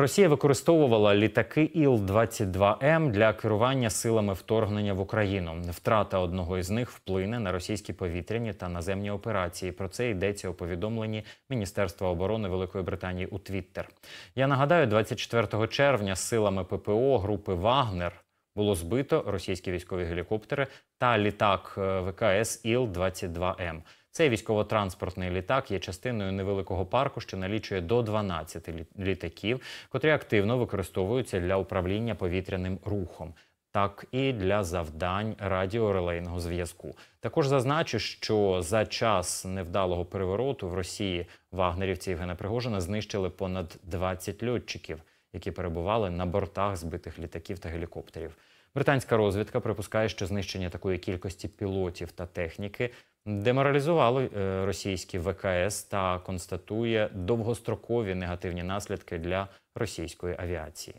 Росія використовувала літаки іл 22 м для керування силами вторгнення в Україну. Втрата одного із них вплине на російські повітряні та наземні операції. Про це йдеться у повідомленні Міністерства оборони Великої Британії у Твіттер. Я нагадаю, 24 червня силами ППО групи Вагнер. Було збито російські військові гелікоптери та літак е, ВКС Іл-22М. Цей військово-транспортний літак є частиною невеликого парку, що налічує до 12 літаків, котрі активно використовуються для управління повітряним рухом. Так і для завдань радіорелейного зв'язку. Також зазначу, що за час невдалого перевороту в Росії вагнерівці Євгена Пригожина знищили понад 20 льотчиків які перебували на бортах збитих літаків та гелікоптерів. Британська розвідка припускає, що знищення такої кількості пілотів та техніки деморалізувало е, російські ВКС та констатує довгострокові негативні наслідки для російської авіації.